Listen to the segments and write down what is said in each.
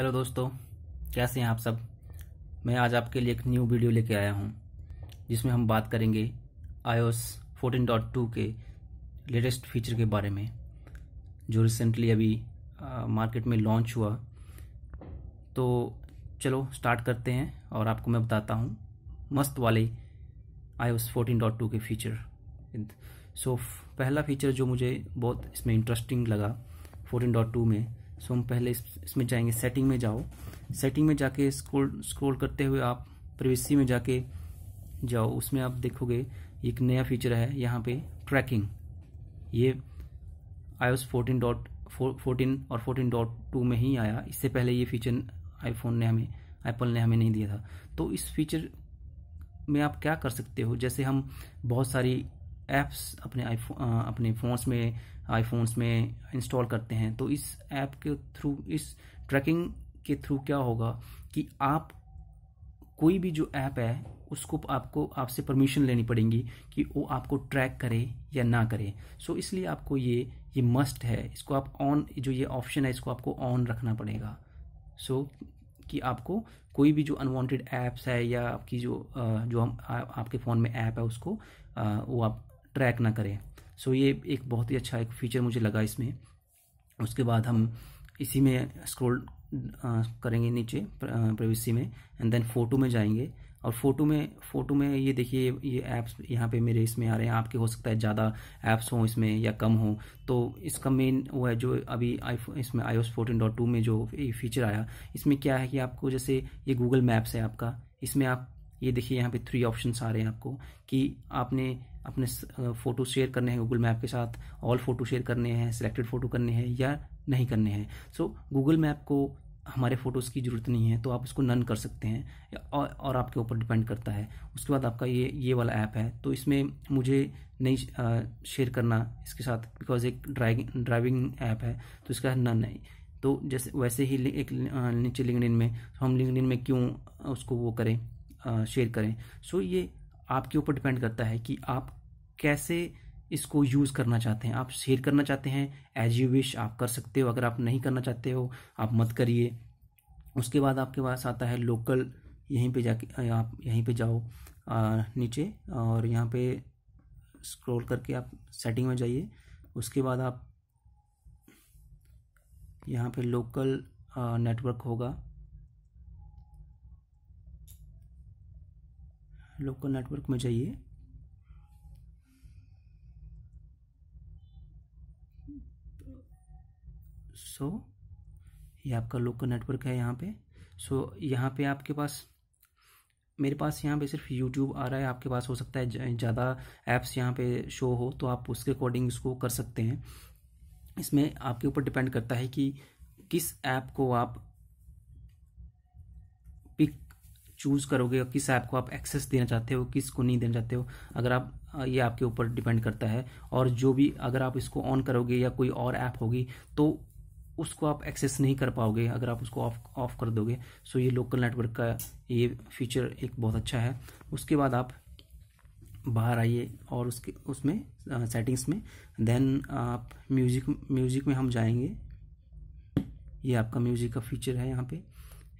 hello दोस्तों कैसे हैं आप सब मैं आज आपके लिए एक न्यू वीडियो लेके आया हूं जिसमें हम बात करेंगे iOS 14.2 के लेटेस्ट फीचर के बारे में जो रिसेंटली अभी आ, मार्केट में लॉन्च हुआ तो चलो स्टार्ट करते हैं और आपको मैं बताता हूं मस्त वाले iOS 14.2 के फीचर सो so, पहला फीचर जो मुझे बहुत इसमें इंटरेस्टिंग लगा फोर्टीन में सो हम पहले इस, इसमें जाएंगे सेटिंग में जाओ सेटिंग में जाके स्क्रोल स्क्रोल करते हुए आप प्रवेशी में जाके जाओ उसमें आप देखोगे एक नया फीचर है यहाँ पे ट्रैकिंग ये iOS fourteen dot fourteen और फोर्टीन डॉट टू में ही आया इससे पहले ये फीचर आईफोन ने हमें एप्पल ने हमें नहीं दिया था तो इस फीचर में आप क्या कर सकते हो जैसे हम बहुत सारी ऐप्स अपने आईफोन अपने फ़ोन्स में आईफोन्स में इंस्टॉल करते हैं तो इस ऐप के थ्रू इस ट्रैकिंग के थ्रू क्या होगा कि आप कोई भी जो ऐप है उसको आपको आपसे परमिशन लेनी पड़ेगी कि वो आपको ट्रैक करे या ना करे सो so, इसलिए आपको ये ये मस्ट है इसको आप ऑन जो ये ऑप्शन है इसको आपको ऑन रखना पड़ेगा सो so, कि आपको कोई भी जो अनवांटेड ऐप्स है या आपकी जो जो हम आ, आपके फ़ोन में ऐप है उसको आ, वो आप ट्रैक ना करें सो ये एक बहुत ही अच्छा एक फीचर मुझे लगा इसमें उसके बाद हम इसी में स्क्रॉल करेंगे नीचे प्राइवेसी में एंड देन फ़ोटो में जाएंगे और फोटो में फ़ोटो में ये देखिए ये ऐप्स यहाँ पे मेरे इसमें आ रहे हैं आपके हो सकता है ज़्यादा ऐप्स हों इसमें या कम हो तो इसका मेन वो है जो अभी आई इसमें आई ओस फोर्टीन डॉट टू में जो फीचर आया इसमें क्या है कि आपको जैसे ये गूगल मैप्स है आपका इसमें आप ये देखिए यहाँ पे थ्री ऑप्शन आ रहे हैं आपको कि आपने अपने फ़ोटो शेयर करने हैं गूगल मैप के साथ ऑल फ़ोटो शेयर करने हैं सिलेक्टेड फ़ोटो करने हैं या नहीं करने हैं सो गूगल मैप को हमारे फ़ोटोज़ की ज़रूरत नहीं है तो आप उसको नन कर सकते हैं और, और आपके ऊपर डिपेंड करता है उसके बाद आपका ये ये वाला ऐप है तो इसमें मुझे नहीं शेयर करना इसके साथ बिकॉज एक ड्राइविंग ड्राइविंग ऐप है तो इसका नन है तो जैसे वैसे ही एक नीचे लिंकडिन में तो हम लिंकडिन में क्यों उसको वो करें शेयर करें सो ये आपके ऊपर डिपेंड करता है कि आप कैसे इसको यूज़ करना चाहते हैं आप शेयर करना चाहते हैं एज यू विश आप कर सकते हो अगर आप नहीं करना चाहते हो आप मत करिए उसके बाद आपके पास आता है लोकल यहीं पे जाके आप यहीं पे जाओ आ, नीचे और यहाँ पे स्क्रॉल करके आप सेटिंग में जाइए उसके बाद आप यहाँ पे लोकल नेटवर्क होगा लोकल नेटवर्क में जाइए सो so, ये आपका लोकल नेटवर्क है यहाँ पे सो so, यहाँ पे आपके पास मेरे पास यहाँ पे सिर्फ यूट्यूब आ रहा है आपके पास हो सकता है ज़्यादा ऐप्स यहाँ पे शो हो तो आप उसके अकॉर्डिंग इसको कर सकते हैं इसमें आपके ऊपर डिपेंड करता है कि किस ऐप को आप पिक चूज़ करोगे किस ऐप को आप एक्सेस देना चाहते हो किस को नहीं देना चाहते हो अगर आप ये आपके ऊपर डिपेंड करता है और जो भी अगर आप इसको ऑन करोगे या कोई और ऐप होगी तो उसको आप एक्सेस नहीं कर पाओगे अगर आप उसको ऑफ ऑफ कर दोगे सो ये लोकल नेटवर्क का ये फीचर एक बहुत अच्छा है उसके बाद आप बाहर आइए और उसके उसमें सेटिंग्स में देन आप म्यूज़िक म्यूज़िक में हम जाएंगे ये आपका म्यूज़िक का फीचर है यहाँ पे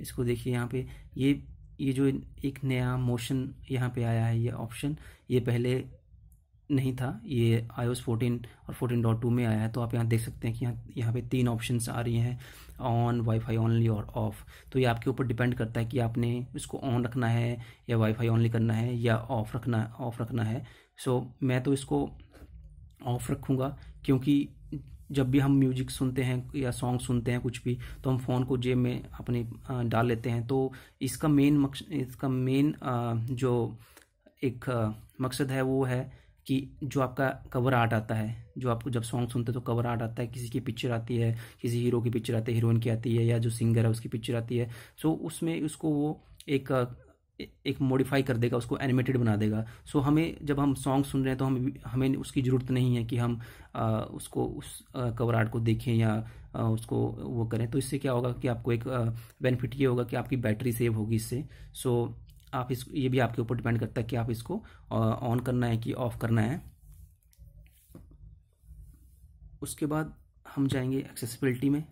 इसको देखिए यहाँ पे ये ये जो एक नया मोशन यहाँ पे आया है ये ऑप्शन ये पहले नहीं था ये आई ओस और फोर्टीन डॉट टू में आया है तो आप यहाँ देख सकते हैं कि यहाँ यहाँ पे तीन ऑप्शन आ रही हैं ऑन वाईफाई ओनली और ऑफ तो ये आपके ऊपर डिपेंड करता है कि आपने इसको ऑन रखना है या वाईफाई ओनली करना है या ऑफ रखना ऑफ रखना है सो so, मैं तो इसको ऑफ रखूँगा क्योंकि जब भी हम म्यूजिक सुनते हैं या सॉन्ग सुनते हैं कुछ भी तो हम फ़ोन को जेब में अपने डाल लेते हैं तो इसका मेन मकसद इसका मेन जो एक मकसद है वो है कि जो आपका कवर आर्ट आता है जो आपको जब सॉन्ग सुनते हैं तो कवर आर्ट आता है किसी की पिक्चर आती है किसी हीरो की पिक्चर आती है हीरोइन की आती है या जो सिंगर है उसकी पिक्चर आती है सो उसमें उसको वो एक एक मॉडिफाई कर देगा उसको एनिमेटेड बना देगा सो हमें जब हम सॉन्ग सुन रहे हैं तो हम हमें उसकी ज़रूरत नहीं है कि हम आ, उसको उस कवर आर्ट को देखें या आ, उसको वो करें तो इससे क्या होगा कि आपको एक बेनिफिट ये होगा कि आपकी बैटरी सेव होगी इससे सो आप इस ये भी आपके ऊपर डिपेंड करता है कि आप इसको ऑन करना है कि ऑफ़ करना है उसके बाद हम जाएंगे एक्सेसिबिलिटी में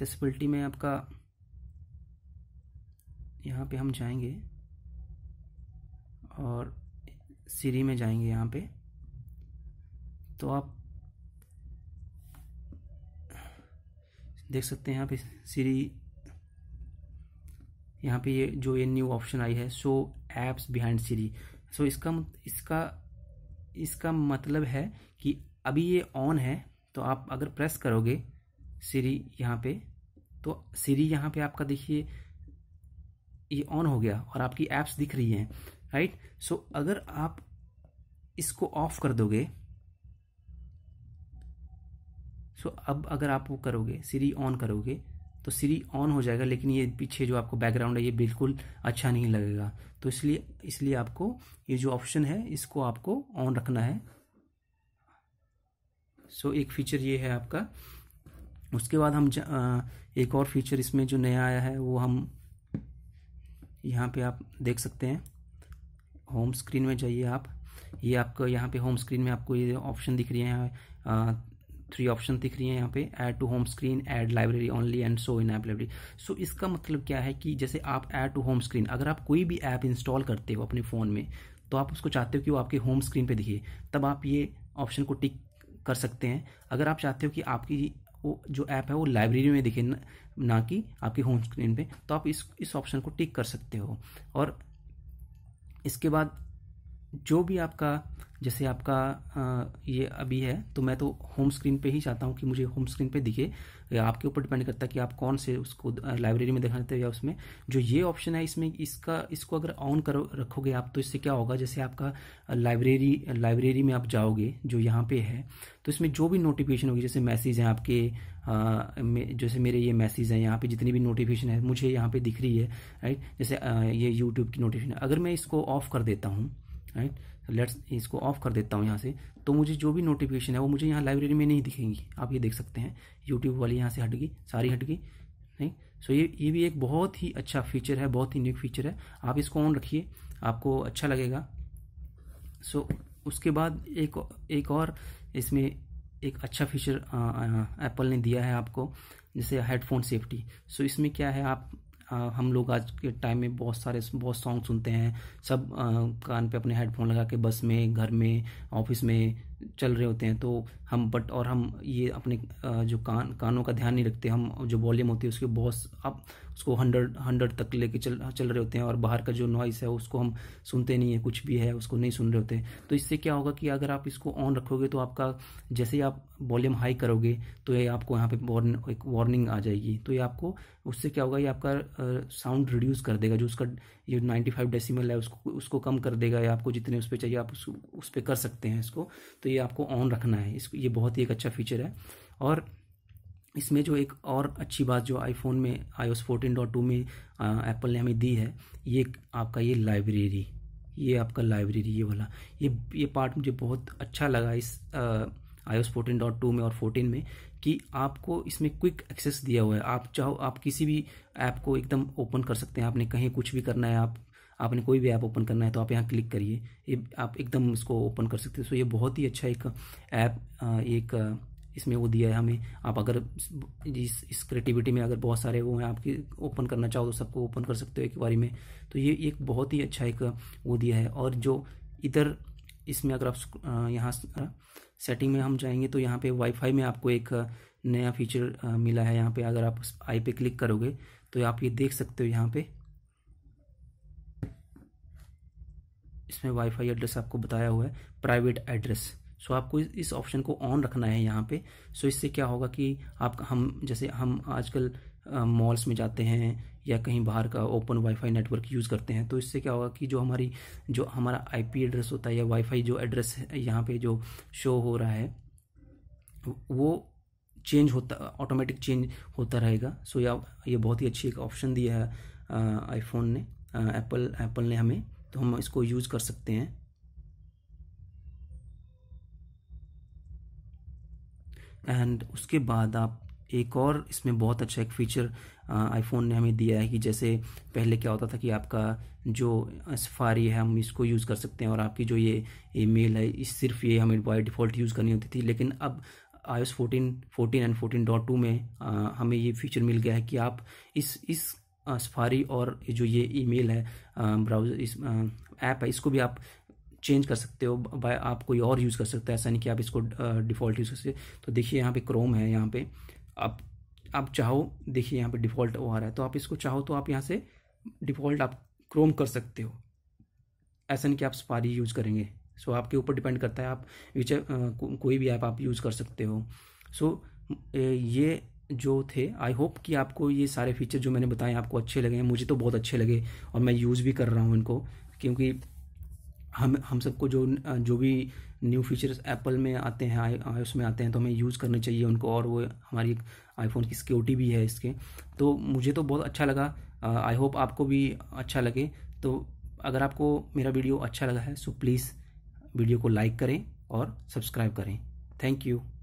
एक्सेसिबिलिटी में आपका यहाँ पे हम जाएंगे और सीरी में जाएंगे यहाँ पे तो आप देख सकते हैं यहाँ पे सीरी यहाँ पे ये जो ये न्यू ऑप्शन आई है सो एप्स बिहाइंड सीरी सो इसका इसका इसका मतलब है कि अभी ये ऑन है तो आप अगर प्रेस करोगे सीरी यहाँ पे तो सीरी यहाँ पे आपका देखिए ये ऑन हो गया और आपकी ऐप्स दिख रही हैं राइट सो अगर आप इसको ऑफ कर दोगे सो अब अगर आप वो करोगे सीरी ऑन करोगे तो सीरी ऑन हो जाएगा लेकिन ये पीछे जो आपको बैकग्राउंड है ये बिल्कुल अच्छा नहीं लगेगा तो इसलिए इसलिए आपको ये जो ऑप्शन है इसको आपको ऑन रखना है सो so, एक फीचर ये है आपका उसके बाद हम एक और फीचर इसमें जो नया आया है वो हम यहाँ पे आप देख सकते हैं होम स्क्रीन में जाइए आप ये आपको यहाँ पे होम स्क्रीन में आपको ये ऑप्शन दिख रही है थ्री ऑप्शन दिख रही है यहाँ पे add to home screen add library only and so in app library so इसका मतलब क्या है कि जैसे आप ऐड टू होम स्क्रीन अगर आप कोई भी ऐप इंस्टॉल करते हो अपने फ़ोन में तो आप उसको चाहते हो कि वो आपके होम स्क्रीन पे दिखे तब आप ये ऑप्शन को टिक कर सकते हैं अगर आप चाहते हो कि आपकी वो जो ऐप है वो लाइब्रेरी में दिखे ना कि आपकी होम स्क्रीन पे तो आप इस इस ऑप्शन को टिक कर सकते हो और इसके बाद जो भी आपका जैसे आपका ये अभी है तो मैं तो होम स्क्रीन पे ही चाहता हूँ कि मुझे होम स्क्रीन पे दिखे या आपके ऊपर डिपेंड करता है कि आप कौन से उसको लाइब्रेरी में दिखाते हो या उसमें जो ये ऑप्शन है इसमें इसका इसको अगर ऑन करो रखोगे आप तो इससे क्या होगा जैसे आपका लाइब्रेरी लाइब्रेरी में आप जाओगे जो यहाँ पे है तो इसमें जो भी नोटिफिकेशन होगी जैसे मैसेज हैं आपके जैसे मेरे ये मैसेज हैं यहाँ पे जितनी भी नोटिफिकेशन है मुझे यहाँ पे दिख रही है राइट जैसे ये यूट्यूब की नोटिफिकेशन अगर मैं इसको ऑफ कर देता हूँ राइट लेट्स इसको ऑफ कर देता हूँ यहाँ से तो मुझे जो भी नोटिफिकेशन है वो मुझे यहाँ लाइब्रेरी में नहीं दिखेंगी आप ये देख सकते हैं यूट्यूब वाली यहाँ से हट गई सारी हट गई नहीं सो ये ये भी एक बहुत ही अच्छा फीचर है बहुत ही न्यू फीचर है आप इसको ऑन रखिए आपको अच्छा लगेगा सो so, उसके बाद एक एक और इसमें एक अच्छा फीचर एप्पल ने दिया है आपको जैसे हेडफोन सेफ्टी सो इसमें क्या है आप हम लोग आज के टाइम में बहुत सारे बहुत सॉन्ग सुनते हैं सब कान पे अपने हेडफोन लगा के बस में घर में ऑफिस में चल रहे होते हैं तो हम बट और हम ये अपने जो कान कानों का ध्यान नहीं रखते हम जो वॉल्यूम होती है उसके बहुत आप उसको हंड्रेड हंड्रेड तक लेके चल चल रहे होते हैं और बाहर का जो नॉइस है उसको हम सुनते नहीं है कुछ भी है उसको नहीं सुन रहे होते तो इससे क्या होगा कि अगर आप इसको ऑन रखोगे तो आपका जैसे ही आप वॉल्यूम हाई करोगे तो ये आपको यहाँ पे वार्न, एक वार्निंग आ जाएगी तो ये आपको उससे क्या होगा ये आपका साउंड रिड्यूस कर देगा जो उसका ये नाइन्टी फाइव डेसीमल है उसको उसको कम कर देगा या आपको जितने उस पर चाहिए आप उस उस पर कर सकते हैं इसको तो ये आपको ऑन रखना है इसको ये बहुत ही एक अच्छा फीचर है और इसमें जो एक और अच्छी बात जो आईफोन में iOS fourteen dot two में एप्पल ने हमें दी है ये आपका ये लाइब्रेरी ये आपका लाइब्रेरी ये वाला ये ये पार्ट मुझे बहुत अच्छा लगा इस आ, डॉट 14.2 में और 14 में कि आपको इसमें क्विक एक्सेस दिया हुआ है आप चाहो आप किसी भी ऐप को एकदम ओपन कर सकते हैं आपने कहीं कुछ भी करना है आप आपने कोई भी ऐप ओपन करना है तो आप यहाँ क्लिक करिए ये आप एकदम इसको ओपन कर सकते हैं सो ये बहुत ही अच्छा एक ऐप एक इसमें वो दिया है हमें आप अगर इस इस क्रिएटिविटी में अगर बहुत सारे वो हैं आपकी ओपन करना चाहो तो सबको ओपन कर सकते हो एक बारी में तो ये एक बहुत ही अच्छा एक वो दिया है और जो इधर इसमें अगर आप यहाँ सेटिंग में हम जाएंगे तो यहाँ पे वाईफाई में आपको एक नया फीचर मिला है यहाँ पे अगर आप आई पे क्लिक करोगे तो आप ये देख सकते हो यहाँ पे इसमें वाईफाई एड्रेस आपको बताया हुआ है प्राइवेट एड्रेस सो आपको इस ऑप्शन को ऑन रखना है यहाँ पे सो इससे क्या होगा कि आप हम जैसे हम आजकल मॉल्स में जाते हैं या कहीं बाहर का ओपन वाईफाई नेटवर्क यूज़ करते हैं तो इससे क्या होगा कि जो हमारी जो हमारा आईपी एड्रेस होता है या वाईफाई जो एड्रेस यहाँ पे जो शो हो रहा है वो चेंज होता ऑटोमेटिक चेंज होता रहेगा सो या ये बहुत ही अच्छी एक ऑप्शन दिया है आईफोन ने एप्पल एप्पल ने हमें तो हम इसको यूज़ कर सकते हैं एंड उसके बाद आप एक और इसमें बहुत अच्छा एक फीचर आईफोन ने हमें दिया है कि जैसे पहले क्या होता था कि आपका जो सफारी है हम इसको यूज़ कर सकते हैं और आपकी जो ये ईमेल है इस सिर्फ ये हमें बाई डिफ़ॉल्ट यूज़ करनी होती थी लेकिन अब iOS fourteen fourteen and fourteen dot two में आ, हमें ये फीचर मिल गया है कि आप इस इस सफारी और जो ये ईमेल है ब्राउज़र इस ऐप है इसको भी आप चेंज कर सकते हो बाय आप कोई और यूज़ कर सकते हैं ऐसा नहीं कि आप इसको डिफ़ॉल्ट यूज़ कर सकते तो देखिए यहाँ पे क्रोम है यहाँ पे आप आप चाहो देखिए यहाँ पे डिफ़ॉल्ट वो आ रहा है तो आप इसको चाहो तो आप यहाँ से डिफ़ॉल्ट आप क्रोम कर सकते हो ऐसा नहीं कि आप सफारी यूज़ करेंगे सो आपके ऊपर डिपेंड करता है आप विच कोई भी ऐप आप यूज़ कर सकते हो सो ये जो थे आई होप कि आपको ये सारे फीचर जो मैंने बताए आपको अच्छे लगे मुझे तो बहुत अच्छे लगे और मैं यूज़ भी कर रहा हूँ इनको क्योंकि हम हम सबको जो जो भी न्यू फीचर्स एप्पल में आते हैं आई आई आते हैं तो हमें यूज़ करने चाहिए उनको और वो हमारी आईफोन की सिक्योरिटी भी है इसके तो मुझे तो बहुत अच्छा लगा आई होप आपको भी अच्छा लगे तो अगर आपको मेरा वीडियो अच्छा लगा है सो प्लीज़ वीडियो को लाइक करें और सब्सक्राइब करें थैंक यू